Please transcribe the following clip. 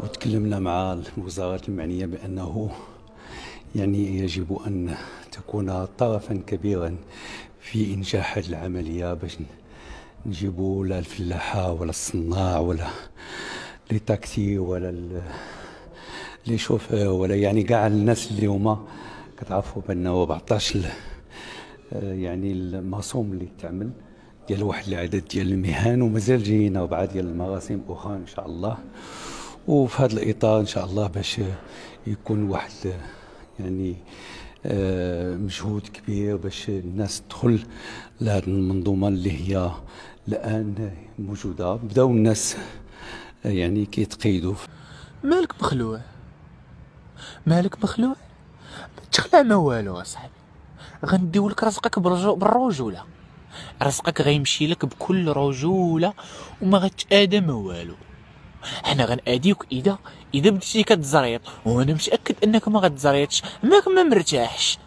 وتكلمنا مع الوزارات المعنيه بانه يعني يجب ان تكون طرفا كبيرا في انجاح هذه العمليه باش نجيبوا لا الفلاحه ولا الصناع ولا لي تاكسي ولا لي شوفور ولا يعني كاع الناس اللي هما كتعرفوا بانه 14 يعني المصوم اللي تعمل ديال واحد العدد ديال المهن ومازال جايين ربعه ديال المراسم اخرى ان شاء الله وفي هذا الاطار ان شاء الله باش يكون واحد يعني آه، مجهود كبير باش الناس تدخل لهذه المنظومه اللي هي الان موجوده بداو الناس آه، يعني كيتقيدوا مالك مخلوع مالك مخلوع ما تخلع ما والو اصاحبي غنديولك رزقك بالرجوله رزقك غيمشي لك بكل رجوله وما غتادى والو حنا غناديوك اذا اذا بديتي كتزريط وانا متاكد انك ما غتزريطش ماك ما مرتاحش